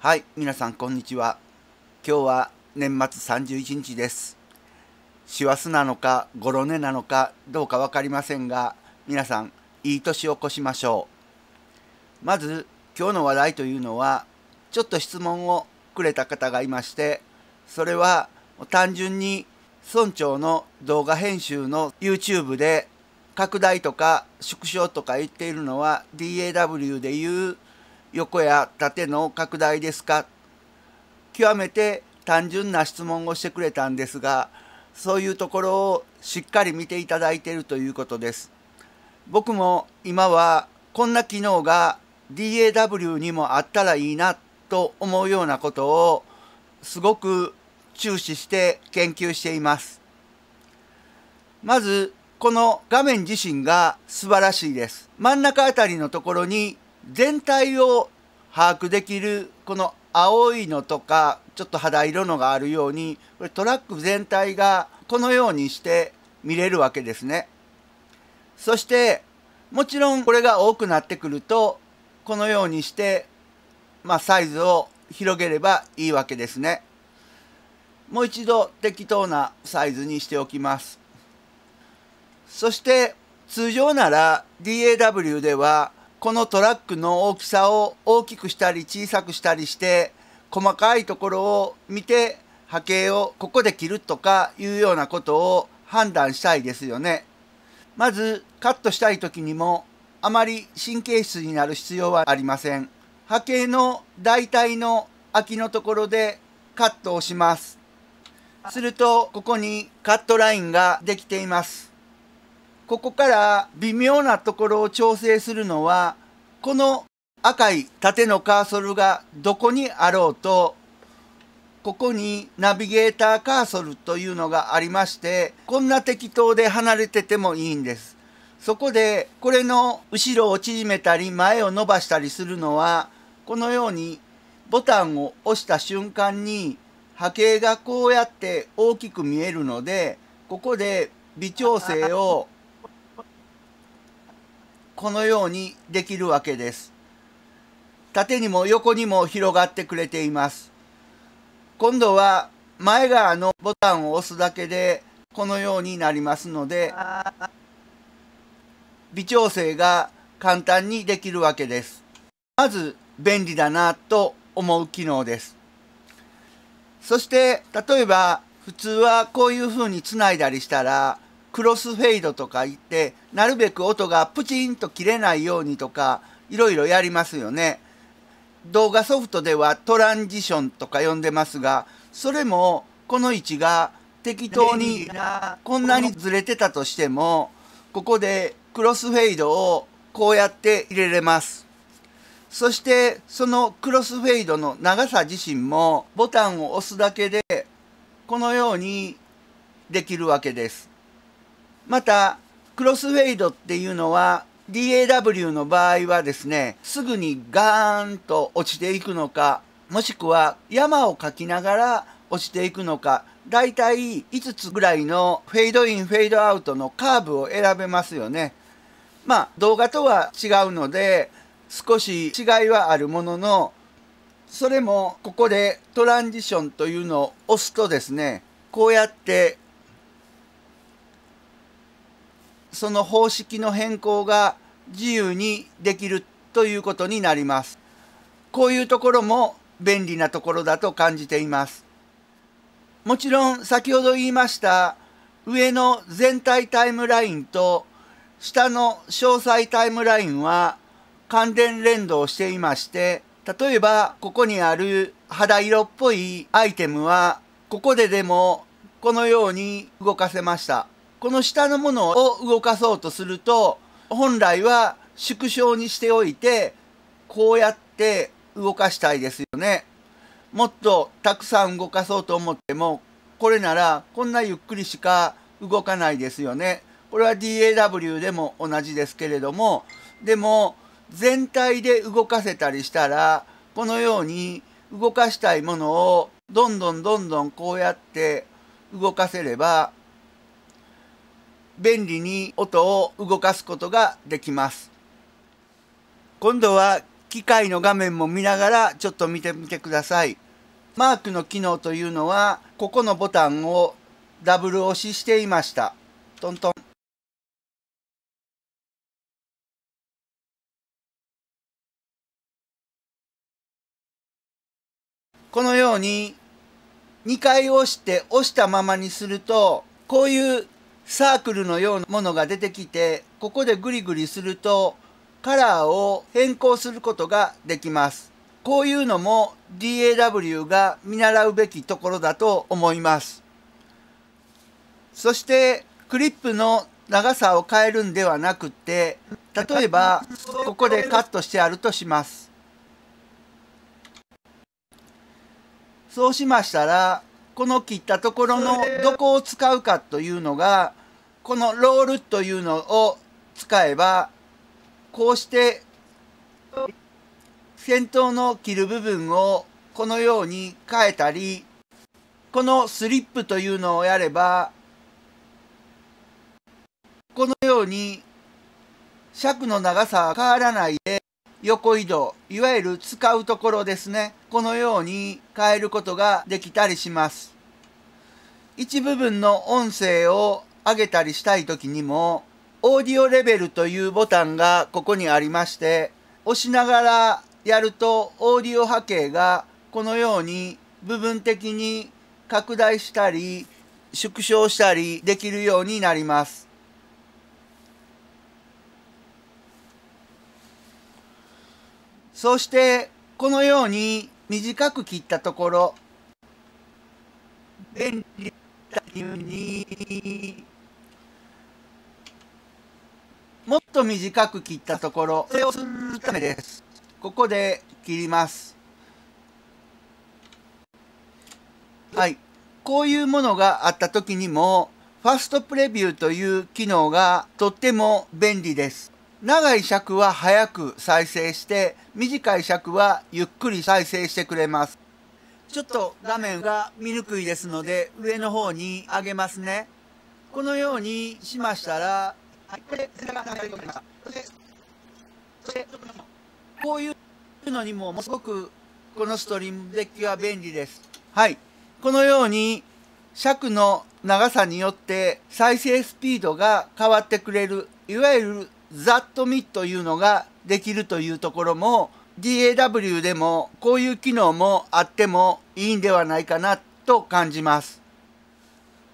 はい、皆さんこんにちは。今日は年末31日です。師走なのか、ごろねなのか、どうか分かりませんが、皆さん、いい年を越しましょう。まず、今日の話題というのは、ちょっと質問をくれた方がいまして、それは単純に村長の動画編集の YouTube で拡大とか縮小とか言っているのは DAW でいう横や縦の拡大ですか極めて単純な質問をしてくれたんですがそういうところをしっかり見ていただいているということです僕も今はこんな機能が DAW にもあったらいいなと思うようなことをすごく注視して研究していますまずこの画面自身が素晴らしいです真ん中あたりのところに全体を把握できるこの青いのとかちょっと肌色のがあるようにこれトラック全体がこのようにして見れるわけですね。そしてもちろんこれが多くなってくるとこのようにしてまあ、サイズを広げればいいわけですね。もう一度適当なサイズにしておきます。そして通常なら DAW ではこのトラックの大きさを大きくしたり小さくしたりして細かいところを見て波形をここで切るとかいうようなことを判断したいですよね。まずカットしたい時にもあまり神経質になる必要はありません。波形の大体の空きのところでカットをします。するとここにカットラインができています。ここから微妙なところを調整するのはこの赤い縦のカーソルがどこにあろうとここにナビゲーターカーソルというのがありましてこんな適当で離れててもいいんです。そこでこれの後ろを縮めたり前を伸ばしたりするのはこのようにボタンを押した瞬間に波形がこうやって大きく見えるのでここで微調整をこのようにできるわけです。縦にも横にも広がってくれています。今度は前側のボタンを押すだけでこのようになりますので微調整が簡単にできるわけです。まず便利だなと思う機能です。そして例えば普通はこういうふうにつないだりしたらクロスフェードとか言ってなるべく音がプチンと切れないようにとかいろいろやりますよね。動画ソフトではトランジションとか呼んでますがそれもこの位置が適当にこんなにずれてたとしてもここでクロスフェードをこうやって入れれます。そしてそのクロスフェードの長さ自身もボタンを押すだけでこのようにできるわけです。またクロスフェイドっていうのは DAW の場合はですねすぐにガーンと落ちていくのかもしくは山を描きながら落ちていくのかだいたい5つぐらいのフェードインフェードアウトのカーブを選べますよねまあ動画とは違うので少し違いはあるもののそれもここでトランジションというのを押すとですねこうやってその方式の変更が自由にできるということになります。こういうところも便利なところだと感じています。もちろん先ほど言いました上の全体タイムラインと下の詳細タイムラインは関連連動していまして例えばここにある肌色っぽいアイテムはここででもこのように動かせました。この下のものを動かそうとすると本来は縮小にしておいてこうやって動かしたいですよね。もっとたくさん動かそうと思ってもこれならこんなゆっくりしか動かないですよね。これは DAW でも同じですけれどもでも全体で動かせたりしたらこのように動かしたいものをどんどんどんどんこうやって動かせれば便利に音を動かすことができます今度は機械の画面も見ながらちょっと見てみてくださいマークの機能というのはここのボタンをダブル押ししていましたトントンこのように2回押して押したままにするとこういうサークルのようなものが出てきてここでグリグリするとカラーを変更することができますこういうのも DAW が見習うべきところだと思いますそしてクリップの長さを変えるんではなくて例えばここでカットしてあるとしますそうしましたらこの切ったところのどこを使うかというのがこのロールというのを使えばこうして先頭の切る部分をこのように変えたりこのスリップというのをやればこのように尺の長さは変わらないで横移動いわゆる使うところですねこのように変えることができたりします一部分の音声を上げたりしたい時にも、オーディオレベルというボタンがここにありまして、押しながらやるとオーディオ波形がこのように部分的に拡大したり縮小したりできるようになります。そしてこのように短く切ったところ便利だにもっと短く切ったところ、それをするためです。ここで切ります。はい。こういうものがあった時にも、ファストプレビューという機能がとっても便利です。長い尺は早く再生して、短い尺はゆっくり再生してくれます。ちょっと画面が見にくいですので、上の方に上げますね。このようにしましたら、はい、これで背中が流うなました。そして、そして、こういうのにも、もすごく、このストリームデッキは便利です。はい。このように、尺の長さによって再生スピードが変わってくれる、いわゆるザットミというのができるというところも DAW でもこういう機能もあってもいいんではないかなと感じます。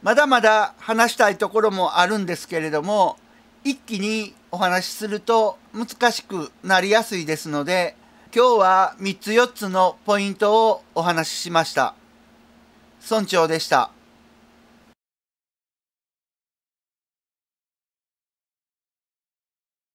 まだまだ話したいところもあるんですけれども一気にお話しすると難しくなりやすいですので、今日は3つ4つのポイントをお話ししました。村長でした。